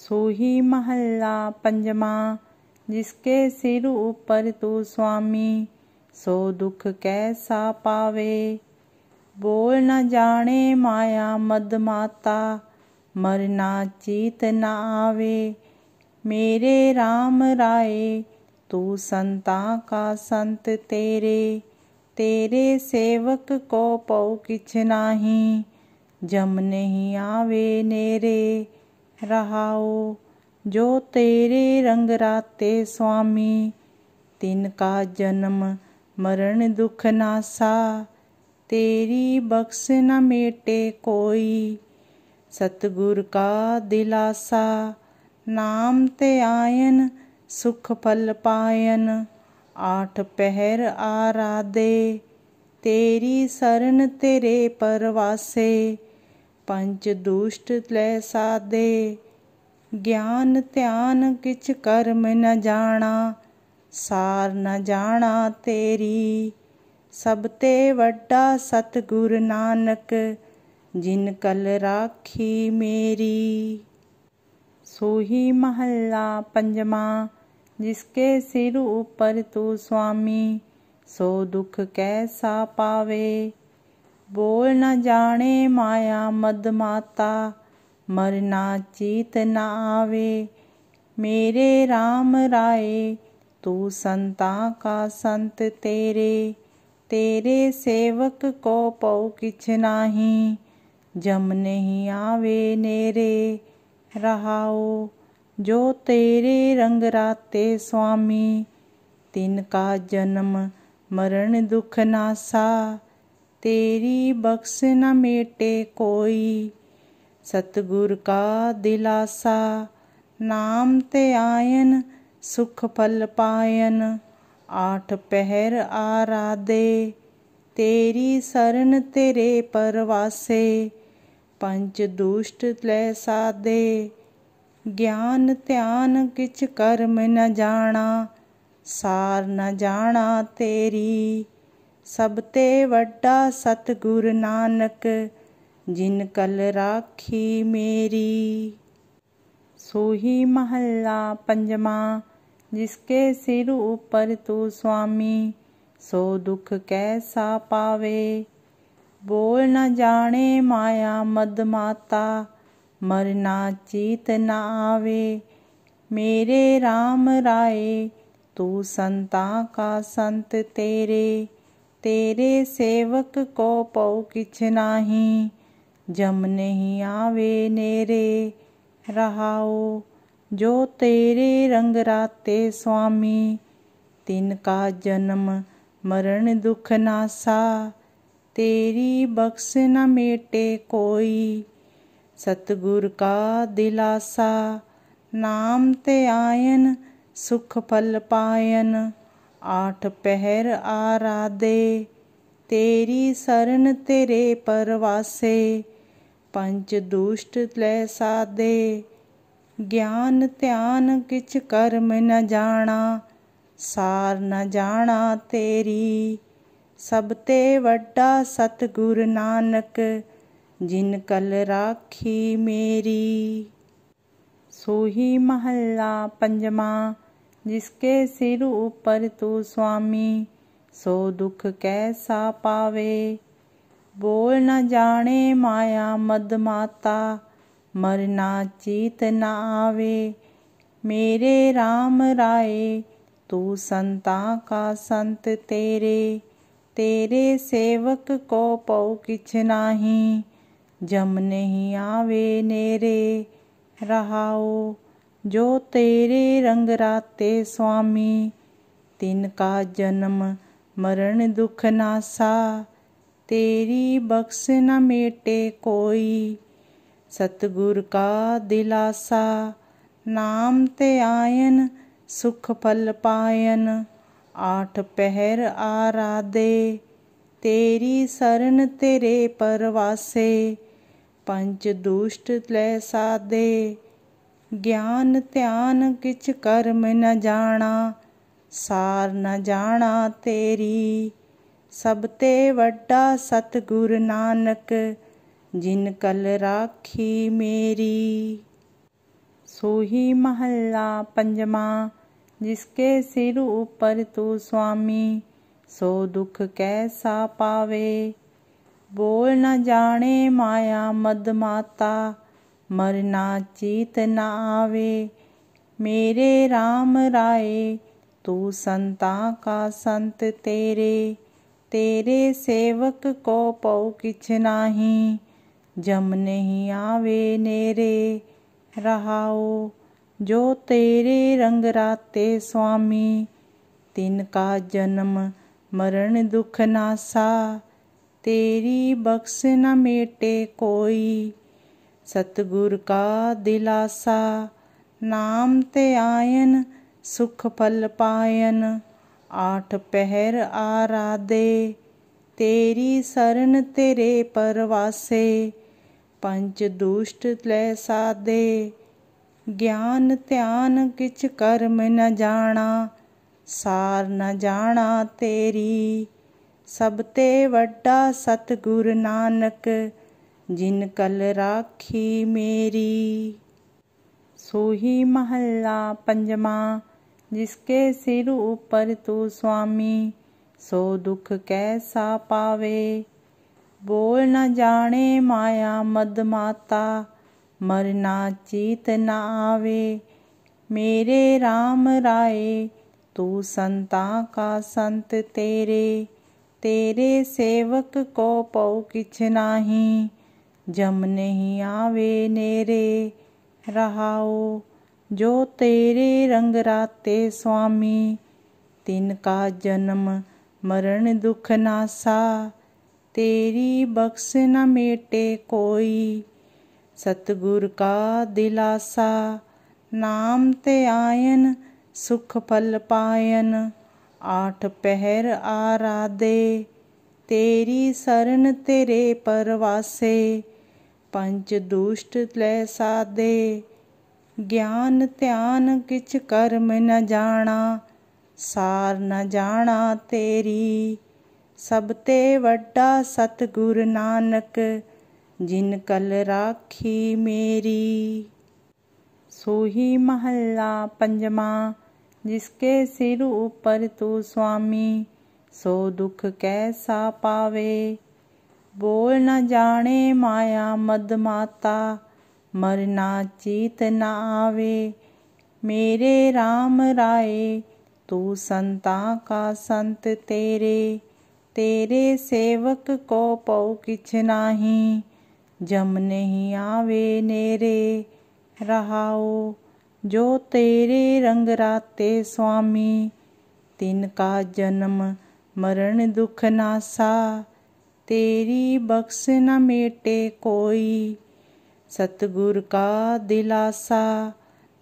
सोही महल्ला पंजमा जिसके सिर ऊपर तू स्वामी सो दुख कैसा पावे बोल न जाने माया मद माता मरना चीत न आवे मेरे राम राय तू संता का संत तेरे तेरे सेवक को पौ किछ नाही जम नहीं आवे नेरे रहाओ जो तेरे रंग राते स्वामी तिनका जन्म मरण दुख नासा तेरी बख्स न मेटे कोई सतगुर का दिलासा नाम ते आयन सुख फल पायन आठ पहर आराधे तेरी शरण तेरे परवासे पंच दुष्ट ले साधे ज्ञान ध्यान किच कर्म न जाना सार न जाना तेरी सब ते वड्डा सतगुर नानक जिन कल राखी मेरी सोही महला पंजमा जिसके सिर ऊपर तू स्वामी सो दुख कैसा पावे बोल न जाने माया मद माता मरना चीत न आवे मेरे राम राय तू संता का संत तेरे तेरे सेवक को पौ किछ नाही जम नहीं आवे नेरे रहाओ जो तेरे रंग राते स्वामी तिनका जन्म मरण दुख नासा ਤੇਰੀ ਬਖਸ਼ ਨਾ ਮੇਟੇ ਕੋਈ ਸਤਗੁਰ ਕਾ ਦਿਲਾਸਾ ਨਾਮ ਤੇ ਆਇਨ ਸੁਖ ਫਲ ਪਾਇਨ ਆਠ ਪਹਿਰ ਆਰਾਦੇ ਤੇਰੀ ਸਰਨ ਤੇਰੇ ਪਰਵਾਸੇ ਪੰਜ ਦੁਸ਼ਟ ਲੈ ਸਾਦੇ ਗਿਆਨ ਧਿਆਨ ਕਿਛ ਕਰਮ ਨ ਜਾਣਾ ਸਾਰ ਨ ਜਾਣਾ ਤੇਰੀ ਸਭ ਤੇ ਵੱਡਾ ਸਤਗੁਰ नानक जिन कल राखी मेरी सोही महल्ला पंजमा जिसके सिर ऊपर तू स्वामी सो दुख कैसा पावे बोल न जाने माया मद माता मरना चीत न आवे मेरे राम राय तू संता का संत तेरे तेरे सेवक को पौ किछ नाही जम नहीं आवे नेरे रहाओ जो तेरे रंग राते स्वामी तिनका जन्म मरण दुख नासा तेरी बख्स न मेटे कोई सतगुर का दिलासा नाम ते आयन सुख फल पायन ਆਠ ਪਹਿਰ ਆਰਾਦੇ ਤੇਰੀ ਸਰਨ ਤੇਰੇ ਪਰਵਾਸੇ ਪੰਜ ਦੁਸ਼ਟ ਲੈ ਸਾਦੇ ਗਿਆਨ ਧਿਆਨ ਕਿਛ ਕਰਮ ਨ ਜਾਣਾ ਸਾਰ ਨ ਜਾਣਾ ਤੇਰੀ ਸਭ ਤੇ ਵੱਡਾ ਸਤਗੁਰ ਨਾਨਕ ਜਿਨ ਕਲ ਰਾਖੀ ਮੇਰੀ ਸੋਹੀ ਮਹੱਲਾ ਪੰਜਵਾਂ जिसके सिर ऊपर तू स्वामी सो दुख कैसा पावे बोल न जाने माया मद माता मरना चीत न आवे मेरे राम राय तू संता का संत तेरे तेरे सेवक को पौ किछ नाही जम नहीं आवे नेरे रहाओ जो तेरे रंगराते स्वामी तिनका जन्म मरण दुख नासा तेरी बख्श न मेटे कोई सतगुर का दिलासा नाम ते आयन सुख फल पायन आठ पहर आराधे तेरी शरण तेरे परवासे पंच दुष्ट ले साधे ज्ञान ध्यान किच कर्म न जाना सार न जाना तेरी सब ते वड्डा सतगुर नानक जिन कल राखी मेरी सोही महल्ला पंजमा जिसके सिर ऊपर तू स्वामी सो दुख कैसा पावे बोल न जाने माया मद माता मरना चीत ना आवे मेरे राम राय तू संता का संत तेरे तेरे सेवक को पौ किछ नाही जम नहीं आवे नेरे रहाओ जो तेरे रंग राते स्वामी तिनका जन्म मरण दुख नासा तेरी बख्श न मेटे कोई ਸਤਗੁਰ ਕਾ ਦਿਲਾਸਾ ਨਾਮ ਤੇ ਆਇਨ ਸੁਖ ਫਲ ਪਾਇਨ ਆਠ ਪਹਿਰ ਆਰਾਦੇ ਤੇਰੀ ਸਰਨ ਤੇਰੇ ਪਰਵਾਸੇ ਪੰਜ ਦੁਸ਼ਟ ਲੈ ਸਾਦੇ ਗਿਆਨ ਧਿਆਨ ਕਿਛ ਕਰਮ ਨ ਜਾਣਾ ਸਾਰ ਨ ਜਾਣਾ ਤੇਰੀ ਸਭ ਤੇ ਵੱਡਾ ਸਤਗੁਰ ਨਾਨਕ जिन कल राखी मेरी सोही महल्ला पंजमा जिसके सिर ऊपर तू स्वामी सो दुख कैसा पावे बोल न जाने माया मद माता मरना चीत न आवे मेरे राम राय तू संता का संत तेरे तेरे सेवक को पौ किछ नाही जम नहीं आवे नेरे रहाओ जो तेरे रंग राते स्वामी तिनका जन्म मरण दुख नासा तेरी बख्स न मेटे कोई सतगुर का दिलासा नाम ते आयन सुख फल पायन आठ पहर आराधे तेरी शरण तेरे परवासे ਪੰਜ ਦੁਸ਼ਟ ਲੈ ਸਾਦੇ ਗਿਆਨ ਧਿਆਨ ਕਿਛ ਕਰਮ ਨ ਜਾਣਾ ਸਾਰ ਨ ਜਾਣਾ ਤੇਰੀ ਸਭ ਤੇ ਵੱਡਾ ਸਤਗੁਰ ਨਾਨਕ ਜਿਨ ਕਲ ਰਾਖੀ ਮੇਰੀ ਸੋਹੀ ਮਹੱਲਾ ਪੰਜਮਾ जिसके सिर ऊपर तू स्वामी सो दुख कैसा पावे बोल न जाने माया मद माता मरना चीत न आवे मेरे राम राय तू संता का संत तेरे तेरे सेवक को पौ किछ नाही जम नहीं आवे नेरे रहाओ जो तेरे रंगराते स्वामी तिनका जन्म मरण दुख नासा ਤੇਰੀ ਬਖਸ਼ ਨ ਮੇਟੇ ਕੋਈ ਸਤਗੁਰ ਕਾ ਦਿਲਾਸਾ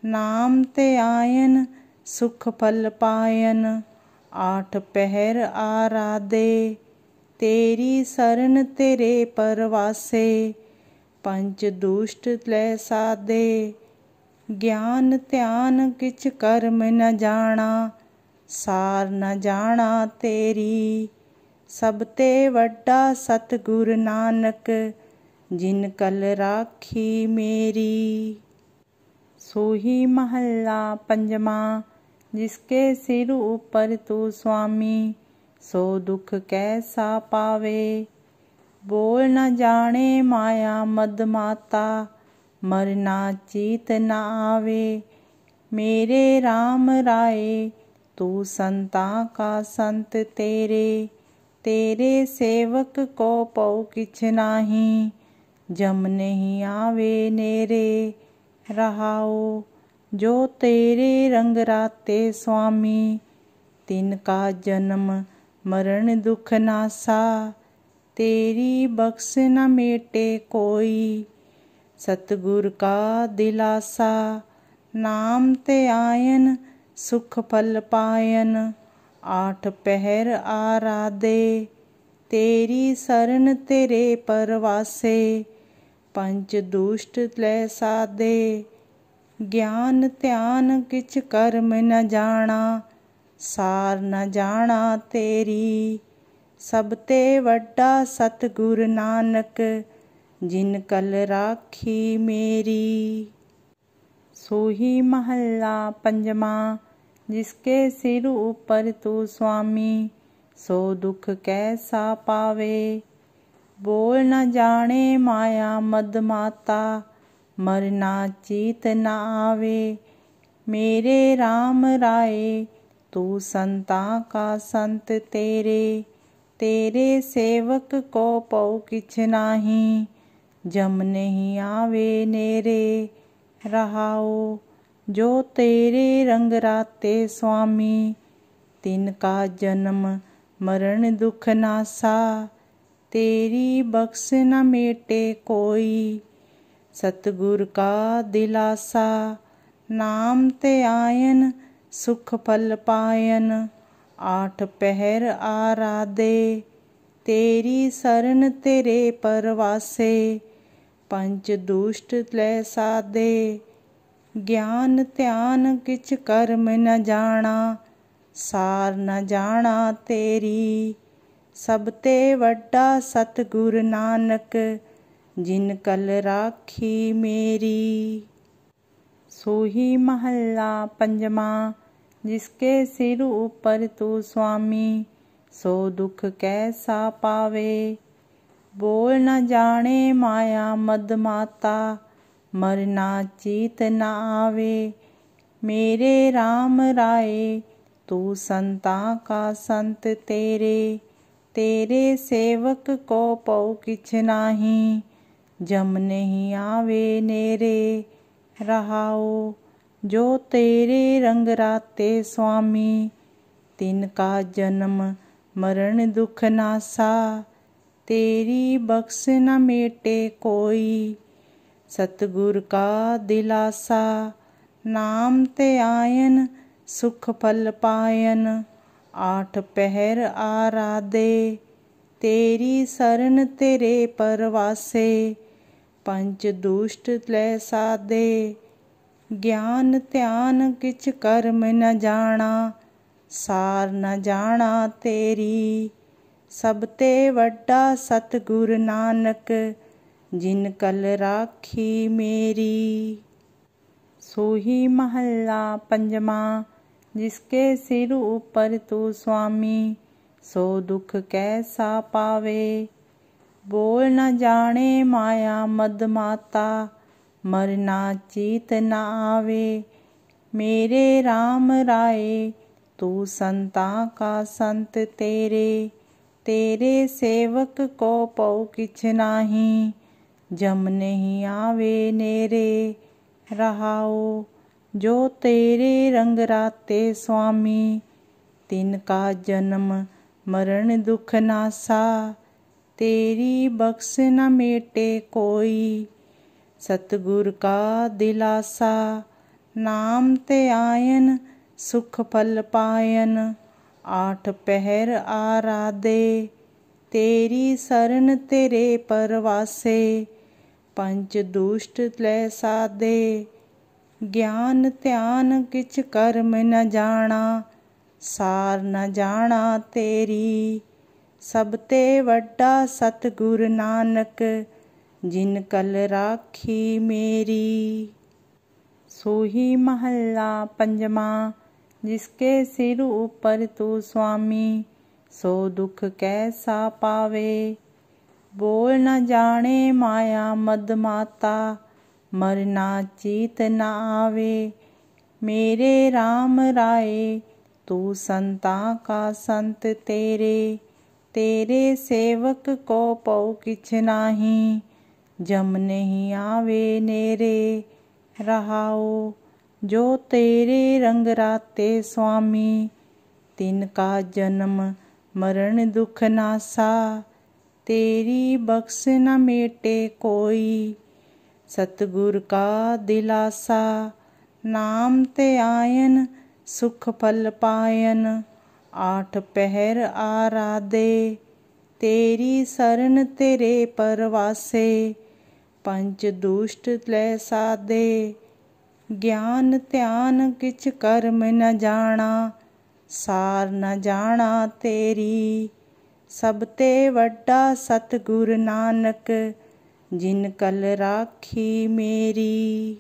ਨਾਮ ਤੇ ਆਇਨ ਸੁਖ ਫਲ ਪਾਇਨ ਆਠ ਪਹਿਰ ਆਰਾਦੇ ਤੇਰੀ ਸਰਨ ਤੇਰੇ ਪਰਵਾਸੇ ਪੰਜ ਦੁਸ਼ਟ ਲੈ ਸਾਦੇ ਗਿਆਨ ਧਿਆਨ ਕਿਛ ਕਰਮ ਨ ਜਾਣਾ ਸਾਰ ਨ ਜਾਣਾ ਤੇਰੀ ਸਭ ਤੇ ਵੱਡਾ ਸਤਗੁਰ ਨਾਨਕ ਜਿਨ ਕਲ ਰਾਖੀ ਮੇਰੀ सोही महल्ला पंजमा जिसके सिर ऊपर तू स्वामी सो दुख कैसा पावे बोल न जाने माया मद माता मरना चीत न आवे मेरे राम राय तू संता का संत तेरे तेरे सेवक को पौ किछ नाही जम नहीं आवे नेरे रहाओ जो तेरे रंग राते स्वामी तिनका जन्म मरण दुख नासा तेरी बख्श न मेटे कोई सतगुर का दिलासा नाम ते आयन सुख फल पायन ਆਠ ਪਹਿਰ ਆਰਾਦੇ ਤੇਰੀ ਸਰਨ ਤੇਰੇ ਪਰਵਾਸੇ ਪੰਜ ਦੁਸ਼ਟ ਲੈ ਸਾਦੇ ਗਿਆਨ ਧਿਆਨ ਕਿਛ ਕਰਮ ਨ ਜਾਣਾ ਸਾਰ ਨ ਜਾਣਾ ਤੇਰੀ ਸਭ ਤੇ ਵੱਡਾ ਸਤਗੁਰ ਨਾਨਕ ਜਿਨ ਕਲ ਰਾਖੀ ਮੇਰੀ ਸੋਹੀ ਮਹੱਲਾ ਪੰਜਵਾਂ जिसके सिर ऊपर तू स्वामी सो दुख कैसा पावे बोल न जाने माया मद माता मरना चीत न आवे मेरे राम राय तू संता का संत तेरे तेरे सेवक को पौ किछ नाही जम नहीं आवे नेरे रहाओ जो तेरे रंग राते स्वामी तिनका जन्म मरण दुख नासा तेरी बख्श न मेटे कोई सतगुर का दिलासा नाम ते आयन सुख फल पायन आठ पहर आराधे तेरी शरण तेरे परवासे पंच दुष्ट ले साधे ज्ञान ध्यान किच कर्म न जाना सार न जाना तेरी सब ते वड्डा सतगुर नानक जिन कल राखी मेरी सोही महला पंजमा जिसके सिर ऊपर तू स्वामी सो दुख कैसा पावे बोल न जाने माया मद माता मरना चीत ना आवे मेरे राम राय तू संता का संत तेरे तेरे सेवक को पौ किछ नाही जम नहीं आवे नेरे रहाओ जो तेरे रंग राते स्वामी तिनका जन्म मरण दुख नासा तेरी बख्श न मेटे कोई ਸਤਗੁਰ ਕਾ ਦਿਲਾਸਾ ਨਾਮ ਤੇ ਆਇਨ ਸੁਖ ਫਲ ਪਾਇਨ ਆਠ ਪਹਿਰ ਆਰਾਦੇ ਤੇਰੀ ਸਰਨ ਤੇਰੇ ਪਰਵਾਸੇ ਪੰਜ ਦੁਸ਼ਟ ਲੈ ਸਾਦੇ ਗਿਆਨ ਧਿਆਨ ਕਿਛ ਕਰਮ ਨ ਜਾਣਾ ਸਾਰ ਨ ਜਾਣਾ ਤੇਰੀ ਸਭ ਤੇ ਵੱਡਾ ਸਤਗੁਰ ਨਾਨਕ जिनकल राखी मेरी सोही महल्ला पंजमा जिसके सिर ऊपर तू स्वामी सो दुख कैसा पावे बोल न जाने माया मद माता मरना चीत न आवे मेरे राम राय तू संता का संत तेरे तेरे सेवक को पौ किछ नाही ਜਮ ਨਹੀਂ ਆਵੇ ਨੇਰੇ ਰਹਾਉ ਜੋ ਤੇਰੇ ਰੰਗ ਰਾਤੇ ਸੁਆਮੀ ਤਿਨ ਕਾ ਜਨਮ ਮਰਨ ਦੁਖ ਨਾਸਾ ਤੇਰੀ ਬਖਸ਼ ਨ ਮੇਟੇ ਕੋਈ ਸਤਗੁਰ ਕਾ ਦਿਲਾਸਾ ਨਾਮ ਤੇ ਆਇਨ ਸੁਖ ਫਲ ਪਾਇਨ ਆਠ ਪਹਿਰ ਆਰਾਦੇ ਤੇਰੀ ਸਰਨ ਤੇਰੇ ਪਰਵਾਸੇ पंच दुष्ट लैसा साधे ज्ञान ध्यान किच कर्म न जाना सार न जाना तेरी सब ते वड्डा सतगुर नानक जिन कल राखी मेरी सोही महला पंजमा जिसके सिर ऊपर तू स्वामी सो दुख कैसा पावे बोल न जाने माया मद माता मरना चीत न आवे मेरे राम राय तू संता का संत तेरे तेरे सेवक को पौ किछ नाही जम नहीं आवे नेरे रहाओ जो तेरे रंगराते स्वामी तिनका जन्म मरण दुख नासा ਤੇਰੀ ਬਖਸ਼ ਨਾ ਮੇਟੇ ਕੋਈ ਸਤਗੁਰ ਕਾ ਦਿਲਾਸਾ ਨਾਮ ਤੇ ਆਇਨ ਸੁਖ ਫਲ ਪਾਇਨ ਆਠ ਪਹਿਰ ਆਰਾਦੇ ਤੇਰੀ ਸਰਨ ਤੇਰੇ ਪਰਵਾਸੇ ਪੰਜ ਦੁਸ਼ਟ ਲੈ ਸਾਦੇ ਗਿਆਨ ਧਿਆਨ ਕਿਛ ਕਰਮ ਨ ਜਾਣਾ ਸਾਰ ਨ ਜਾਣਾ ਤੇਰੀ ਸਭ ਤੇ ਵੱਡਾ ਸਤਗੁਰ ਨਾਨਕ ਜਿਨ ਕਲ ਰਾਖੀ ਮੇਰੀ